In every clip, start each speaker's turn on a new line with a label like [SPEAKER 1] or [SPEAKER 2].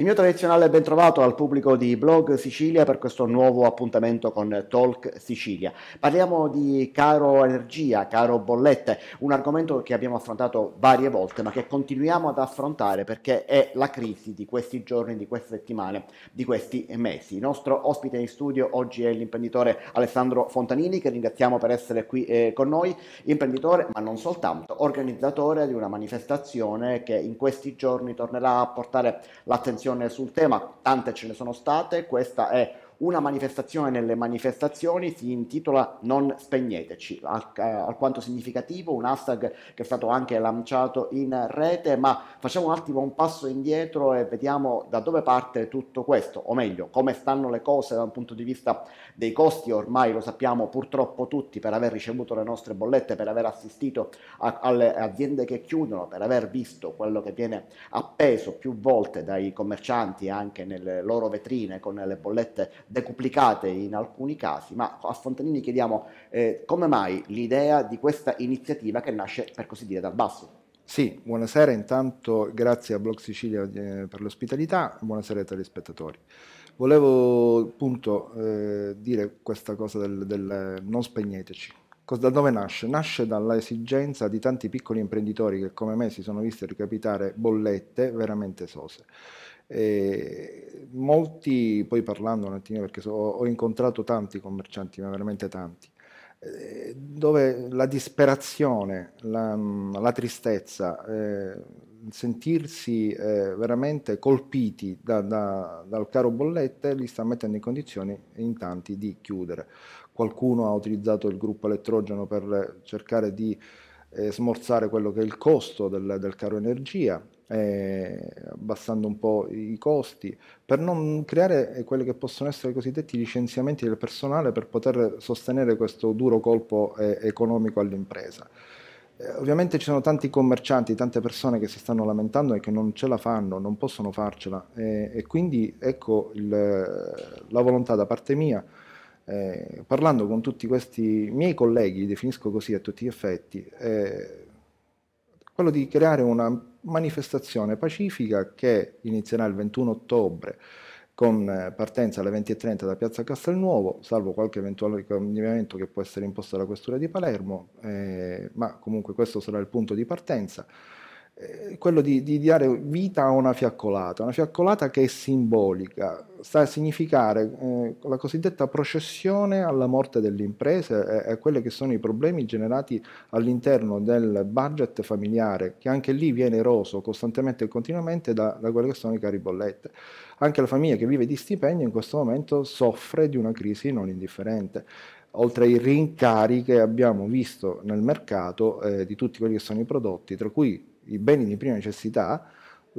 [SPEAKER 1] Il mio tradizionale ben trovato al pubblico di Blog Sicilia per questo nuovo appuntamento con Talk Sicilia. Parliamo di caro energia, caro bollette, un argomento che abbiamo affrontato varie volte ma che continuiamo ad affrontare perché è la crisi di questi giorni, di queste settimane, di questi mesi. Il nostro ospite in studio oggi è l'imprenditore Alessandro Fontanini che ringraziamo per essere qui eh, con noi, imprenditore ma non soltanto, organizzatore di una manifestazione che in questi giorni tornerà a portare l'attenzione discussione sul tema, tante ce ne sono state, questa è una manifestazione nelle manifestazioni si intitola Non spegneteci, eh, alquanto significativo, un hashtag che è stato anche lanciato in rete, ma facciamo un attimo un passo indietro e vediamo da dove parte tutto questo, o meglio, come stanno le cose da un punto di vista dei costi, ormai lo sappiamo purtroppo tutti per aver ricevuto le nostre bollette, per aver assistito a, alle aziende che chiudono, per aver visto quello che viene appeso più volte dai commercianti anche nelle loro vetrine con le bollette decuplicate in alcuni casi, ma a Fontanini chiediamo eh, come mai l'idea di questa iniziativa che nasce, per così dire, dal basso.
[SPEAKER 2] Sì, buonasera intanto, grazie a Blog Sicilia eh, per l'ospitalità, buonasera ai telespettatori. Volevo appunto eh, dire questa cosa del, del non spegneteci. da dove nasce? Nasce dall'esigenza di tanti piccoli imprenditori che come me si sono visti ricapitare bollette veramente sose. E molti, poi parlando un attimo, perché so, ho incontrato tanti commercianti, ma veramente tanti, eh, dove la disperazione, la, mm, la tristezza, eh, sentirsi eh, veramente colpiti da, da, dal caro bollette li sta mettendo in condizioni in tanti di chiudere. Qualcuno ha utilizzato il gruppo elettrogeno per cercare di eh, smorzare quello che è il costo del, del caro energia, eh, abbassando un po' i costi, per non creare quelli che possono essere i cosiddetti licenziamenti del personale per poter sostenere questo duro colpo eh, economico all'impresa. Eh, ovviamente ci sono tanti commercianti, tante persone che si stanno lamentando e che non ce la fanno, non possono farcela eh, e quindi ecco il, la volontà da parte mia eh, parlando con tutti questi miei colleghi, definisco così a tutti gli effetti, eh, quello di creare una manifestazione pacifica che inizierà il 21 ottobre con eh, partenza alle 20.30 da Piazza Castelnuovo, salvo qualche eventuale cambiamento che può essere imposto dalla Questura di Palermo, eh, ma comunque questo sarà il punto di partenza. Eh, quello di, di, dare vita a una fiaccolata, una fiaccolata che è simbolica, sta a significare eh, la cosiddetta processione alla morte delle imprese e a quelli che sono i problemi generati all'interno del budget familiare, che anche lì viene eroso costantemente e continuamente da, da quelle che sono i cari bollette. Anche la famiglia che vive di stipendio in questo momento soffre di una crisi non indifferente oltre ai rincari che abbiamo visto nel mercato eh, di tutti quelli che sono i prodotti, tra cui i beni di prima necessità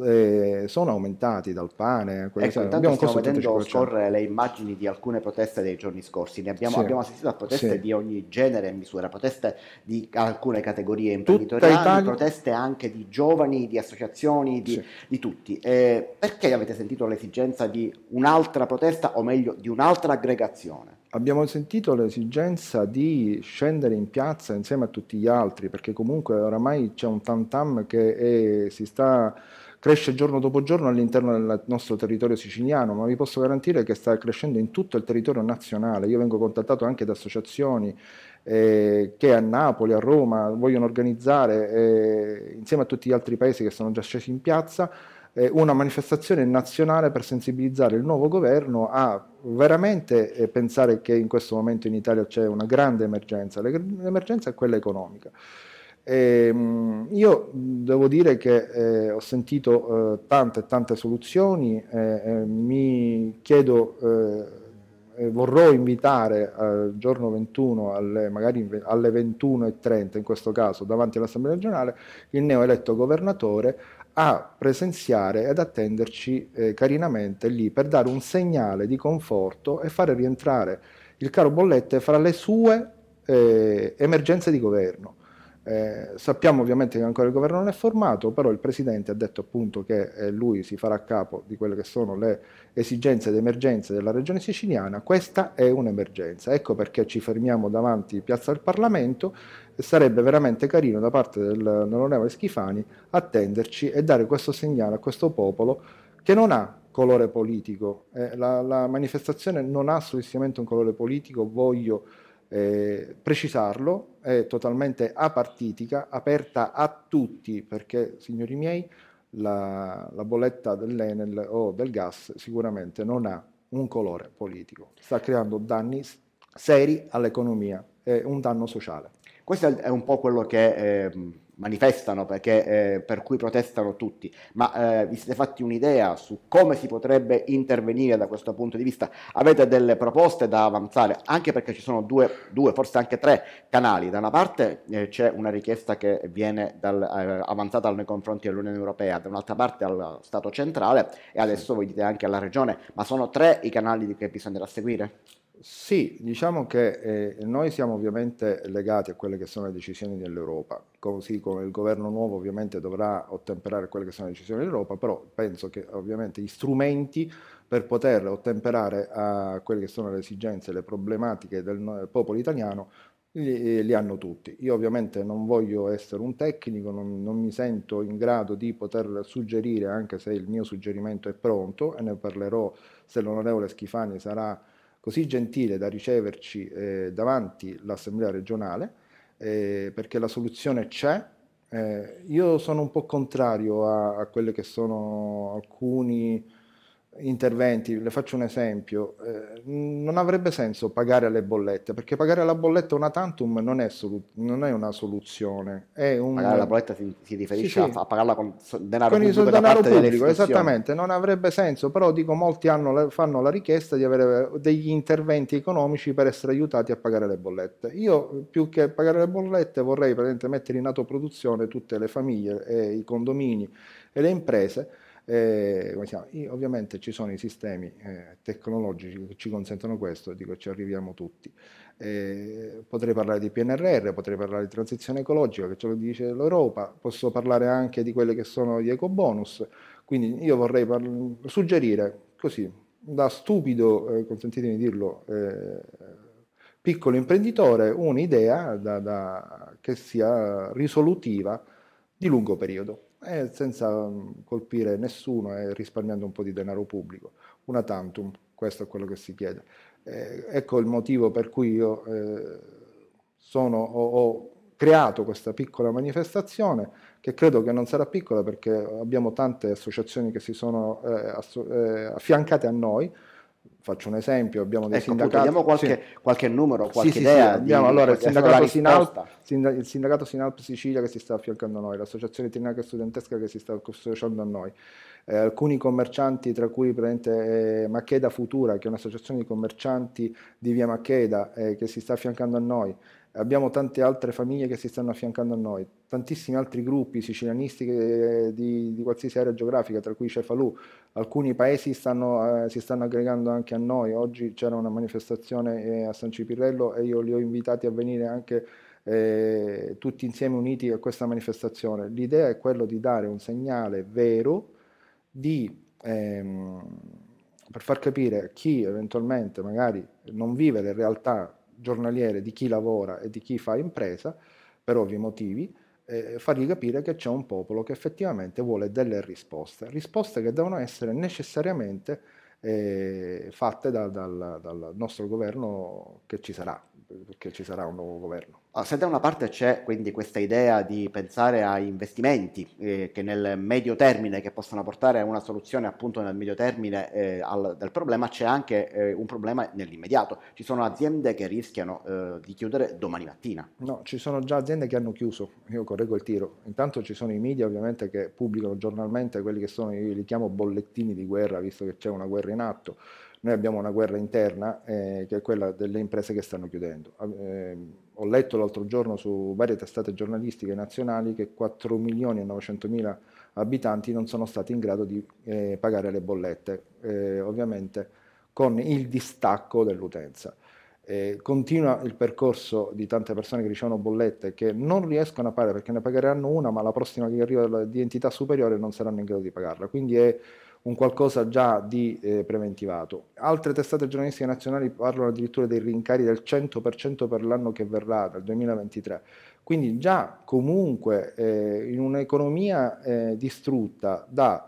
[SPEAKER 2] eh, sono aumentati dal pane. Ecco, intanto stiamo vedendo scorrere
[SPEAKER 1] le immagini di alcune proteste dei giorni scorsi, ne abbiamo, sì. abbiamo assistito a proteste sì. di ogni genere e misura, proteste di alcune categorie imprenditoriali, Italia... proteste anche di giovani, di associazioni, di, sì. di tutti. Eh, perché avete sentito l'esigenza di un'altra protesta o meglio di un'altra aggregazione?
[SPEAKER 2] abbiamo sentito l'esigenza di scendere in piazza insieme a tutti gli altri, perché comunque oramai c'è un tam tam che è, eh, si sta cresce giorno dopo giorno all'interno del nostro territorio siciliano, ma vi posso garantire che sta crescendo in tutto il territorio nazionale. Io vengo contattato anche da associazioni eh, che a Napoli, a Roma vogliono organizzare eh, insieme a tutti gli altri paesi che sono già scesi in piazza eh, una manifestazione nazionale per sensibilizzare il nuovo governo a veramente eh, pensare che in questo momento in Italia c'è una grande emergenza, l'emergenza è quella economica. E, ehm, io devo dire che eh, ho sentito eh, tante tante soluzioni, eh, eh mi chiedo, eh, vorrò invitare al giorno 21, alle, magari alle 21.30 in questo caso, davanti all'Assemblea regionale, il neoeletto governatore a presenziare ed attenderci eh, carinamente lì per dare un segnale di conforto e fare rientrare il caro Bollette fra le sue emergenze di governo eh, sappiamo ovviamente che ancora il governo non è formato, però il Presidente ha detto appunto che eh, lui si farà capo di quelle che sono le esigenze ed emergenze della Regione siciliana. Questa è un'emergenza, ecco perché ci fermiamo davanti Piazza del Parlamento. Sarebbe veramente carino da parte dell'onorevole Schifani attenderci e dare questo segnale a questo popolo che non ha colore politico. Eh, la, la manifestazione non ha assolutamente un colore politico, voglio eh, precisarlo, è totalmente apartitica, aperta a tutti, perché, signori miei, la, la bolletta dell'Enel o del gas sicuramente non ha un colore
[SPEAKER 1] politico, sta creando danni seri all'economia, è un danno sociale. Questo è un po' quello che eh, manifestano, perché, eh, per cui protestano tutti, ma eh, vi siete fatti un'idea su come si potrebbe intervenire da questo punto di vista? Avete delle proposte da avanzare, anche perché ci sono due, due forse anche tre canali. Da una parte eh, c'è una richiesta che viene dal, eh, avanzata nei confronti dell'Unione Europea, da un'altra parte al Stato centrale e adesso voi dite anche alla Regione, ma sono tre i canali che bisognerà seguire?
[SPEAKER 2] Sì, diciamo che eh, noi siamo ovviamente legati a quelle che sono le decisioni dell'Europa, così come il governo nuovo ovviamente dovrà ottemperare quelle che sono le decisioni dell'Europa, però penso che ovviamente gli strumenti per poter ottemperare a quelle che sono le esigenze, le problematiche del popolo italiano li, eh, li, hanno tutti. Io ovviamente non voglio essere un tecnico, non, non, mi sento in grado di poter suggerire, anche se il mio suggerimento è pronto, e ne parlerò se l'onorevole Schifani sarà così gentile da riceverci eh, davanti l'Assemblea regionale, eh, perché la soluzione c'è. Eh, io sono un po' contrario a, a quelli che sono alcuni interventi, le faccio un esempio, eh, non avrebbe senso pagare le bollette, perché pagare la bolletta una tantum non è, solu- non è una soluzione. È un... Pagare la bolletta si,
[SPEAKER 1] si riferisce sì, sì. a, pagarla con denaro con pubblico, denaro pubblico esattamente,
[SPEAKER 2] non avrebbe senso, però dico molti hanno, fanno la richiesta di avere degli interventi economici per essere aiutati a pagare le bollette. Io più che pagare le bollette vorrei mettere in autoproduzione tutte le famiglie e i condomini e le imprese eh, e, ovviamente ci sono i sistemi eh, tecnologici che ci consentono questo, dico ci arriviamo tutti. E, eh, potrei parlare di PNRR, potrei parlare di transizione ecologica, che ce lo dice l'Europa, posso parlare anche di quelli che sono gli ecobonus, quindi io vorrei suggerire così, da stupido, eh, consentitemi di dirlo, eh, piccolo imprenditore, un'idea da, da, che sia risolutiva di lungo periodo e eh, senza mm, colpire nessuno e eh, risparmiando un po' di denaro pubblico. Una tantum, questo è quello che si chiede. Eh, ecco il motivo per cui io eh, sono, ho, ho, creato questa piccola manifestazione, che credo che non sarà piccola perché abbiamo tante associazioni che si sono eh, asso- eh, affiancate a noi, Faccio un esempio, abbiamo dei ecco, sindacati... Diamo qualche, sì. qualche, numero, qualche sì, idea. Sì, abbiamo di, allora il sindacato, Sinalp, il sindacato Sinalp Sicilia che si sta affiancando a noi, l'associazione Trinaca Studentesca che si sta associando a noi, eh, alcuni commercianti, tra cui eh, Macheda Futura, che è un'associazione di commercianti di via Macheda eh, che si sta affiancando a noi, abbiamo tante altre famiglie che si stanno affiancando a noi, tantissimi altri gruppi sicilianisti di, di, qualsiasi area geografica, tra cui Cefalù, alcuni paesi stanno, eh, si stanno aggregando anche a noi, oggi c'era una manifestazione eh, a San Cipirello e io li ho invitati a venire anche eh, tutti insieme uniti a questa manifestazione. L'idea è quella di dare un segnale vero di... Ehm, per far capire a chi eventualmente magari non vive le realtà giornaliere di chi lavora e di chi fa impresa, per ovvi motivi, eh, fargli capire che c'è un popolo che effettivamente vuole delle risposte, risposte che devono essere necessariamente eh, fatte da, dal, dal nostro governo che ci sarà, perché ci sarà un nuovo
[SPEAKER 1] governo. Se da una parte c'è quindi questa idea di pensare a investimenti eh, che nel medio termine che possono portare a una soluzione appunto nel medio termine eh, al, del problema, c'è anche eh, un problema nell'immediato. Ci sono aziende che rischiano eh, di chiudere domani mattina.
[SPEAKER 2] No, ci sono già aziende che hanno chiuso, io correggo il tiro. Intanto ci sono i media ovviamente che pubblicano giornalmente quelli che sono, io li chiamo bollettini di guerra, visto che c'è una guerra in atto noi abbiamo una guerra interna eh, che è quella delle imprese che stanno chiudendo. Eh, ho letto l'altro giorno su varie testate giornalistiche nazionali che 4 milioni e 900 mila abitanti non sono stati in grado di eh, pagare le bollette, eh, ovviamente con il distacco dell'utenza. Eh, continua il percorso di tante persone che ricevono bollette che non riescono a pagare perché ne pagheranno una, ma la prossima che arriva di entità superiore non saranno in grado di pagarla. Quindi è un qualcosa già di eh, preventivato. Altre testate giornalistiche nazionali parlano addirittura dei rincari del 100% per l'anno che verrà, dal 2023. Quindi già comunque eh, in un'economia eh, distrutta da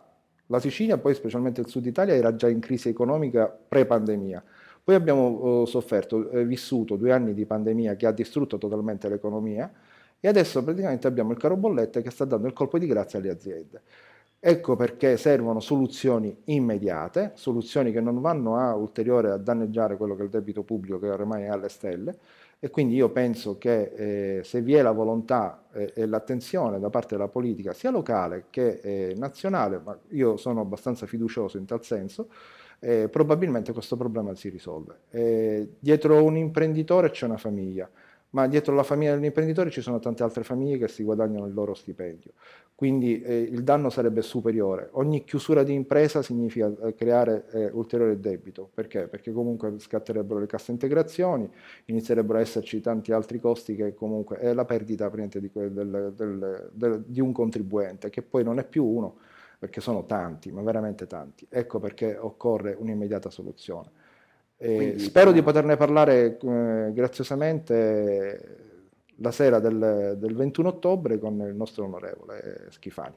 [SPEAKER 2] la Sicilia, poi specialmente il sud Italia, era già in crisi economica pre-pandemia. Poi abbiamo oh, sofferto, eh, vissuto due anni di pandemia che ha distrutto totalmente l'economia e adesso praticamente abbiamo il caro bollette che sta dando il colpo di grazia alle aziende. Ecco perché servono soluzioni immediate, soluzioni che non vanno a ulteriore a danneggiare quello che è il debito pubblico che ormai è alle stelle e quindi io penso che eh, se vi è la volontà eh, e l'attenzione da parte della politica sia locale che eh, nazionale, ma io sono abbastanza fiducioso in tal senso, eh, probabilmente questo problema si risolve. Eh, dietro un imprenditore c'è una famiglia ma dietro la famiglia dell'imprenditore ci sono tante altre famiglie che si guadagnano il loro stipendio. Quindi eh, il danno sarebbe superiore. Ogni chiusura di impresa significa eh, creare eh, ulteriore debito. Perché? Perché comunque scatterebbero le casse integrazioni, inizierebbero a esserci tanti altri costi che comunque è la perdita di, del, del, del, di un contribuente, che poi non è più uno, perché sono tanti, ma veramente tanti. Ecco perché occorre un'immediata soluzione. Quindi, spero di poterne parlare eh, graziosamente la sera del, del, 21 ottobre con il nostro onorevole Schifani,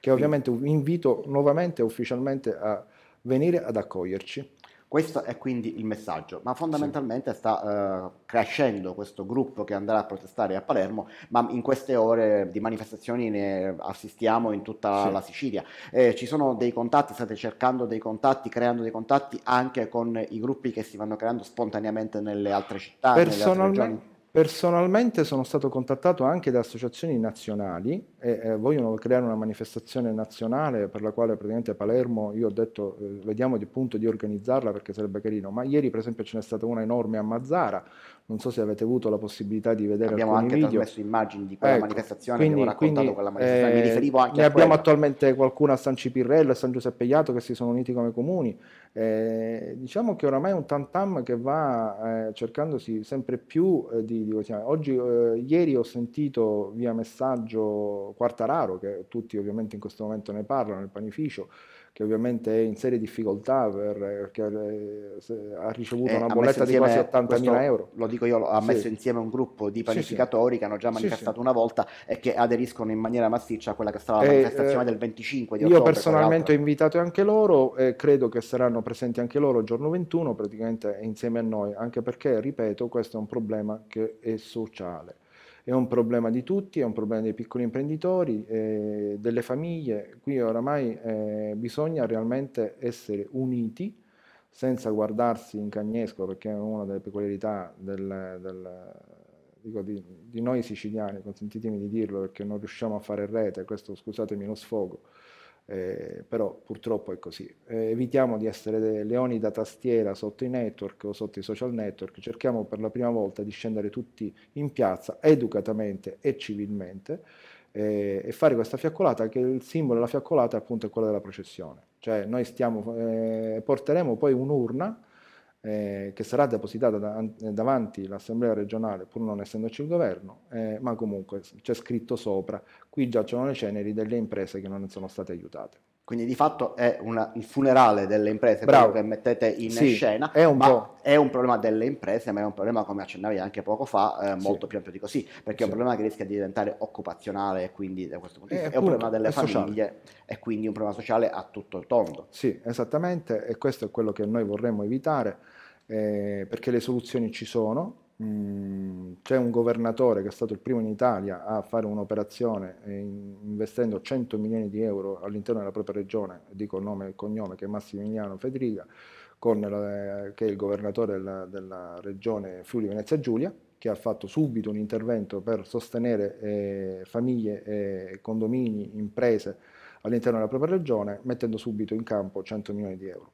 [SPEAKER 2] che ovviamente invito
[SPEAKER 1] nuovamente e ufficialmente a venire ad accoglierci. Questo è quindi il messaggio, ma fondamentalmente sì. sta eh, crescendo questo gruppo che andrà a protestare a Palermo, ma in queste ore di manifestazioni ne assistiamo in tutta sì. la Sicilia. Eh, ci sono dei contatti, state cercando dei contatti, creando dei contatti anche con i gruppi che si vanno creando spontaneamente nelle altre città, Personalmente... nelle altre
[SPEAKER 2] Personalmente sono stato contattato anche da associazioni nazionali e eh, vogliono creare una manifestazione nazionale per la quale praticamente Palermo, io ho detto eh, vediamo di punto di organizzarla perché sarebbe carino, ma ieri per esempio ce n'è stata una enorme a Mazzara non so se avete avuto la possibilità di vedere abbiamo alcuni video. Abbiamo anche trasmesso immagini di quella ecco, manifestazione, quindi, abbiamo raccontato quindi, manifestazione, eh, mi riferivo anche ne a abbiamo quella. attualmente qualcuno a San Cipirrello e San Giuseppe Iato che si sono uniti come comuni. Eh, diciamo che oramai è un tantam che va eh, cercandosi sempre più eh, di, di Oggi, eh, ieri ho sentito via messaggio Quartararo, che tutti ovviamente in questo momento ne parlano, il panificio, che ovviamente è in serie difficoltà perché eh, ha ricevuto eh, una bolletta di quasi 80.000 euro.
[SPEAKER 1] Lo dico io, ha messo sì. insieme un gruppo di panificatori sì, sì. che hanno già manifestato una volta e che aderiscono in maniera massiccia a quella che sarà la eh, manifestazione eh, del 25 di ottobre. Io personalmente
[SPEAKER 2] ho invitato anche loro e credo che saranno presenti anche loro il giorno 21 praticamente insieme a noi, anche perché, ripeto, questo è un problema che è sociale è un problema di tutti, è un problema dei piccoli imprenditori, eh, delle famiglie. Qui oramai eh, bisogna realmente essere uniti senza guardarsi in cagnesco, perché è una delle peculiarità del, del, dico, di, di noi siciliani, consentitemi di dirlo perché non riusciamo a fare rete, questo scusatemi lo sfogo eh, però purtroppo è così. Eh, evitiamo di essere leoni da tastiera sotto i network o sotto i social network, cerchiamo per la prima volta di scendere tutti in piazza educatamente e civilmente eh, e fare questa fiaccolata che il simbolo della fiaccolata appunto è quello della processione. Cioè noi stiamo, eh, porteremo poi un'urna eh, che sarà depositata da, eh, davanti all'Assemblea regionale pur non essendoci il governo, eh, ma comunque c'è scritto sopra, qui giacciono le ceneri delle imprese che non sono state aiutate.
[SPEAKER 1] Quindi di fatto è una, il funerale delle imprese Bravo. che mettete in sì, scena, è un, è un, problema delle imprese, ma è un problema, come accennavi anche poco fa, eh, molto sì. più ampio di così, perché sì. è un problema che rischia di diventare occupazionale e quindi da questo punto di eh, vista è, appunto, un problema delle famiglie sociale. e quindi un problema sociale a tutto il tondo. Sì, esattamente, e questo è quello che noi vorremmo evitare
[SPEAKER 2] eh, perché le soluzioni ci sono. Mm, c'è un governatore che è stato il primo in Italia a fare un'operazione eh, investendo 100 milioni di euro all'interno della propria regione, dico il nome e il cognome, che è Massimiliano Federica, la, che è il governatore della, della regione Friuli Venezia Giulia, che ha fatto subito un intervento per sostenere eh, famiglie, eh, condomini, imprese all'interno della propria regione, mettendo subito in campo 100 milioni di euro.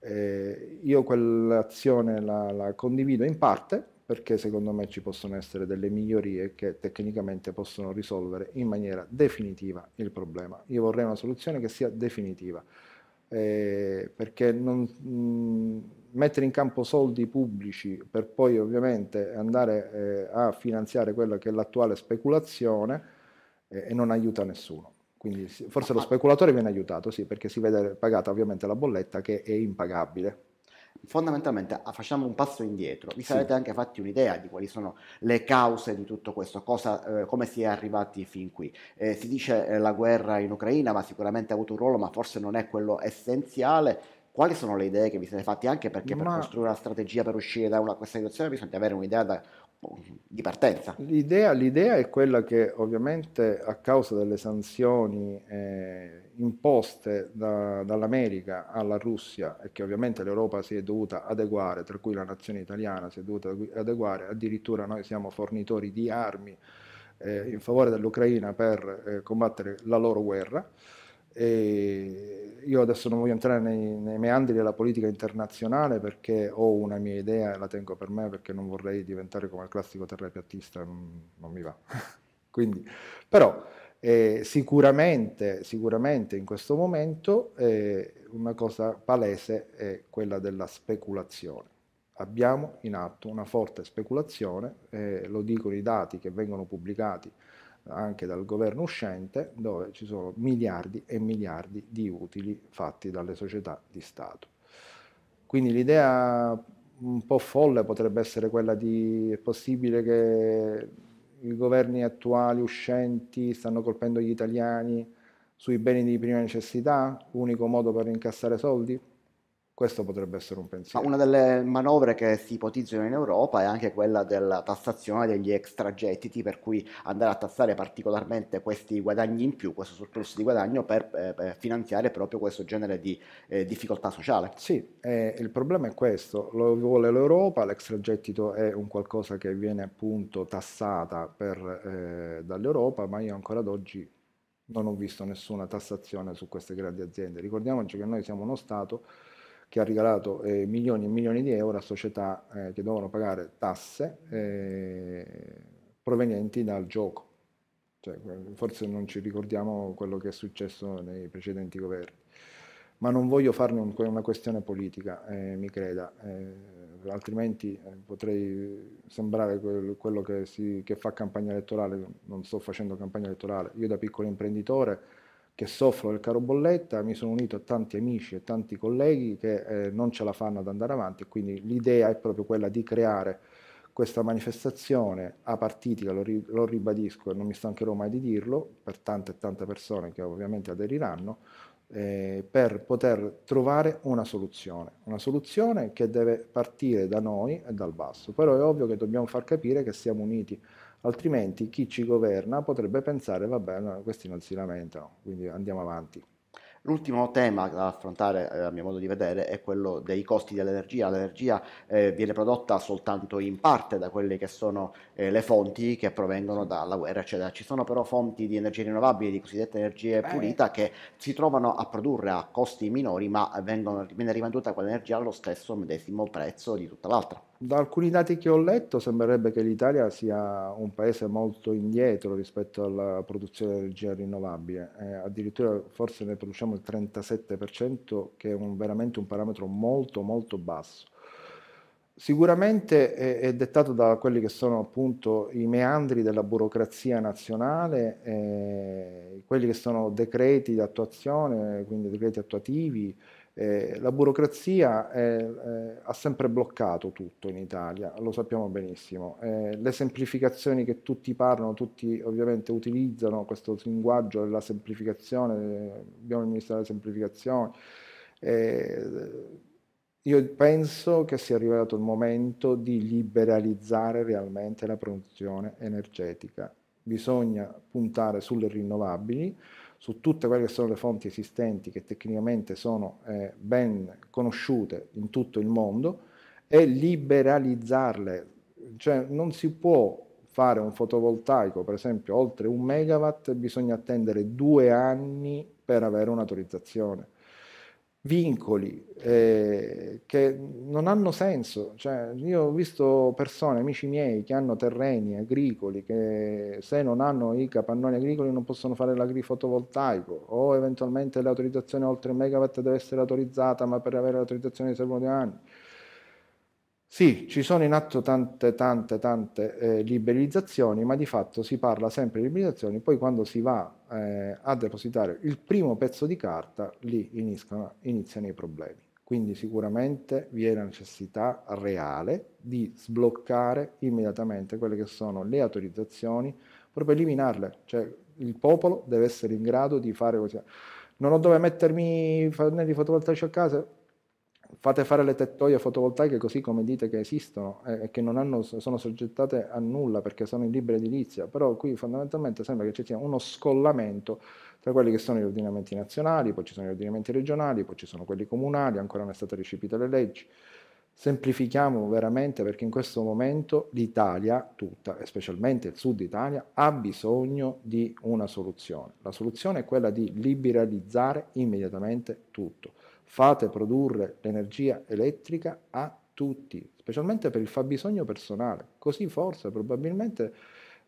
[SPEAKER 2] Eh, io quell'azione la, la, condivido in parte perché secondo me ci possono essere delle migliorie che tecnicamente possono risolvere in maniera definitiva il problema. Io vorrei una soluzione che sia definitiva, eh, perché non, mh, mm, mettere in campo soldi pubblici per poi ovviamente andare eh, a finanziare quella che è l'attuale speculazione eh, non aiuta nessuno. Quindi forse lo speculatore viene aiutato, sì,
[SPEAKER 1] perché si vede pagata ovviamente la bolletta che è impagabile fondamentalmente ah, facciamo un passo indietro, vi sarete sì. anche fatti un'idea di quali sono le cause di tutto questo, cosa, eh, come si è arrivati fin qui. Eh, si dice eh, la guerra in Ucraina, ma sicuramente ha avuto un ruolo, ma forse non è quello essenziale. Quali sono le idee che vi siete fatti anche perché ma... per costruire una strategia per uscire da una, questa situazione bisogna avere un'idea da di partenza. L'idea, l'idea, è
[SPEAKER 2] quella che ovviamente a causa delle sanzioni eh, imposte da, dall'America alla Russia e che ovviamente l'Europa si è dovuta adeguare, tra cui la nazione italiana si è dovuta adeguare, addirittura noi siamo fornitori di armi eh, in favore dell'Ucraina per eh, combattere la loro guerra. E io adesso non voglio entrare nei, nei, meandri della politica internazionale perché ho una mia idea e la tengo per me perché non vorrei diventare come il classico terrapiattista, non, non mi va. Quindi, però eh, sicuramente, sicuramente, in questo momento eh, una cosa palese è quella della speculazione abbiamo in atto una forte speculazione, eh, lo dicono i dati che vengono pubblicati anche dal governo uscente, dove ci sono miliardi e miliardi di utili fatti dalle società di Stato. Quindi l'idea un po' folle potrebbe essere quella di è possibile che i governi attuali uscenti stanno colpendo gli italiani sui beni di prima necessità, unico modo per incassare soldi? Questo potrebbe essere un pensiero. Una
[SPEAKER 1] delle manovre che si ipotizzano in Europa è anche quella della tassazione degli extragettiti, per cui andare a tassare particolarmente questi guadagni in più, questo surplus di guadagno, per, eh, per finanziare proprio questo genere di eh, difficoltà sociale. Sì, eh, il problema è questo, lo vuole
[SPEAKER 2] l'Europa, l'extragettito è un qualcosa che viene appunto tassata per, eh, dall'Europa, ma io ancora ad oggi non ho visto nessuna tassazione su queste grandi aziende. Ricordiamoci che noi siamo uno Stato che ha regalato eh, milioni e milioni di euro a società eh, che dovevano pagare tasse eh, provenienti dal gioco. Cioè, forse non ci ricordiamo quello che è successo nei precedenti governi. Ma non voglio farne un, una questione politica, eh, mi creda, eh, altrimenti eh, potrei sembrare quel, quello che, si, che fa campagna elettorale, non sto facendo campagna elettorale, io da piccolo imprenditore che soffrono del caro bolletta, mi sono unito a tanti amici e tanti colleghi che eh, non ce la fanno ad andare avanti, quindi l'idea è proprio quella di creare questa manifestazione apartitica, lo, ri lo ribadisco e non mi stancherò mai di dirlo, per tante e tante persone che ovviamente aderiranno, eh, per poter trovare una soluzione, una soluzione che deve partire da noi e dal basso, però è ovvio che dobbiamo far capire che siamo uniti altrimenti chi ci
[SPEAKER 1] governa potrebbe pensare, vabbè, no, questi non si lamentano, quindi andiamo avanti. L'ultimo tema da affrontare, eh, a mio modo di vedere, è quello dei costi dell'energia. L'energia eh, viene prodotta soltanto in parte da quelle che sono eh, le fonti che provengono dalla guerra, eccetera. Ci sono però fonti di energie rinnovabili, di cosiddette energie Beh. pulita, che si trovano a produrre a costi minori, ma vengono, viene rivenduta quell'energia allo stesso medesimo prezzo di tutta l'altra
[SPEAKER 2] da alcuni dati che ho letto sembrerebbe che l'Italia sia un paese molto indietro rispetto alla produzione di energia rinnovabile, eh, addirittura forse ne produciamo il 37% che è un, veramente un parametro molto molto basso. Sicuramente è, è, dettato da quelli che sono appunto i meandri della burocrazia nazionale, eh, quelli che sono decreti di attuazione, quindi decreti attuativi, eh, la burocrazia è, eh, ha sempre bloccato tutto in Italia, lo sappiamo benissimo. Eh, le semplificazioni che tutti parlano, tutti ovviamente utilizzano questo linguaggio della semplificazione, abbiamo il Ministero delle Semplificazioni. Eh, io penso che sia arrivato il momento di liberalizzare realmente la produzione energetica. Bisogna puntare sulle rinnovabili su tutte quelle che sono le fonti esistenti che tecnicamente sono eh, ben conosciute in tutto il mondo e liberalizzarle. Cioè non si può fare un fotovoltaico, per esempio, oltre un megawatt, bisogna attendere due anni per avere un'autorizzazione vincoli eh, che non hanno senso. Cioè, io ho visto persone, amici miei, che hanno terreni agricoli, che se non hanno i capannoni agricoli non possono fare l'agri fotovoltaico o eventualmente l'autorizzazione oltre il megawatt deve essere autorizzata, ma per avere l'autorizzazione servono due anni. Sì, ci sono in atto tante, tante, tante eh, liberalizzazioni, ma di fatto si parla sempre di liberalizzazioni, poi quando si va eh, a depositare il primo pezzo di carta, lì iniziano, iniziano i problemi. Quindi sicuramente vi è la necessità reale di sbloccare immediatamente quelle che sono le autorizzazioni, proprio eliminarle, cioè il popolo deve essere in grado di fare così. Non ho dove mettermi i pannelli fotovoltaici a casa, fate fare le tettoie fotovoltaiche così come dite che esistono eh, e eh, che non hanno, sono soggettate a nulla perché sono in libera edilizia, però qui fondamentalmente sembra che ci sia uno scollamento tra quelli che sono gli ordinamenti nazionali, poi ci sono gli ordinamenti regionali, poi ci sono quelli comunali, ancora non è stata recepita le leggi. Semplifichiamo veramente perché in questo momento l'Italia tutta, e specialmente il sud Italia, ha bisogno di una soluzione. La soluzione è quella di liberalizzare immediatamente tutto fate produrre l'energia elettrica a tutti, specialmente per il fabbisogno personale, così forse probabilmente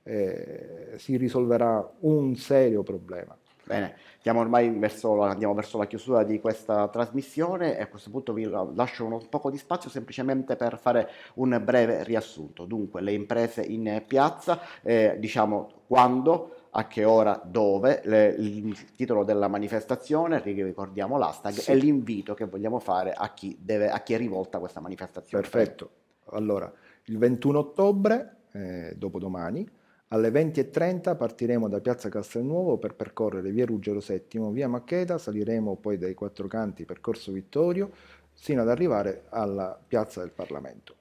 [SPEAKER 2] eh, si
[SPEAKER 1] risolverà un serio problema. Bene, siamo ormai verso la, andiamo verso la chiusura di questa trasmissione e a questo punto vi lascio un poco di spazio semplicemente per fare un breve riassunto. Dunque, le imprese in piazza, eh, diciamo quando, a che ora, dove, le, il titolo della manifestazione, ricordiamo l'hashtag sì. e l'invito che vogliamo fare a chi, deve, a chi, è rivolta questa manifestazione. Perfetto,
[SPEAKER 2] allora il 21 ottobre, eh, dopodomani, alle 20.30 partiremo da Piazza Castelnuovo per percorrere via Ruggero VII, via Maccheda, saliremo poi dai quattro canti percorso Vittorio, sino ad arrivare alla Piazza del Parlamento.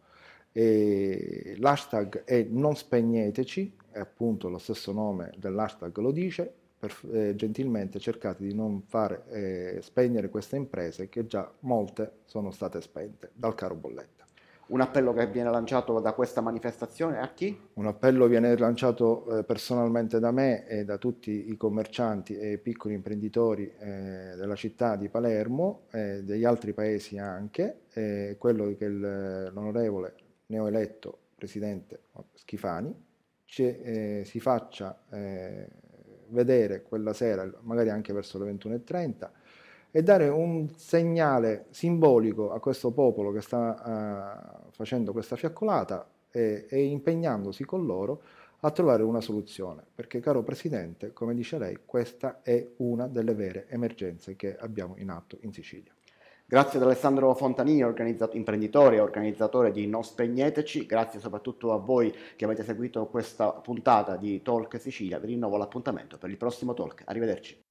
[SPEAKER 2] E l'hashtag è non spegneteci, e appunto lo stesso nome dell'hashtag lo dice, per, eh, gentilmente cercate di non far eh, spegnere queste imprese che già molte sono state spente dal caro bolletta.
[SPEAKER 1] Un appello che viene lanciato da questa manifestazione a chi?
[SPEAKER 2] Un appello viene lanciato eh, personalmente da me e da tutti i commercianti e piccoli imprenditori eh, della città di Palermo, eh, degli altri paesi anche, eh, quello che eh, l'onorevole neoeletto presidente Schifani eh, si faccia eh, vedere quella sera, magari anche verso le 21.30, e dare un segnale simbolico a questo popolo che sta eh, facendo questa fiaccolata e, e impegnandosi con loro a trovare una soluzione, perché caro Presidente, come dice lei, questa è una delle vere emergenze che abbiamo in
[SPEAKER 1] atto in Sicilia. Grazie ad Alessandro Fontani, imprenditore e organizzatore di Non Spegneteci, grazie soprattutto a voi che avete seguito questa puntata di Talk Sicilia, vi rinnovo l'appuntamento per il prossimo talk, arrivederci.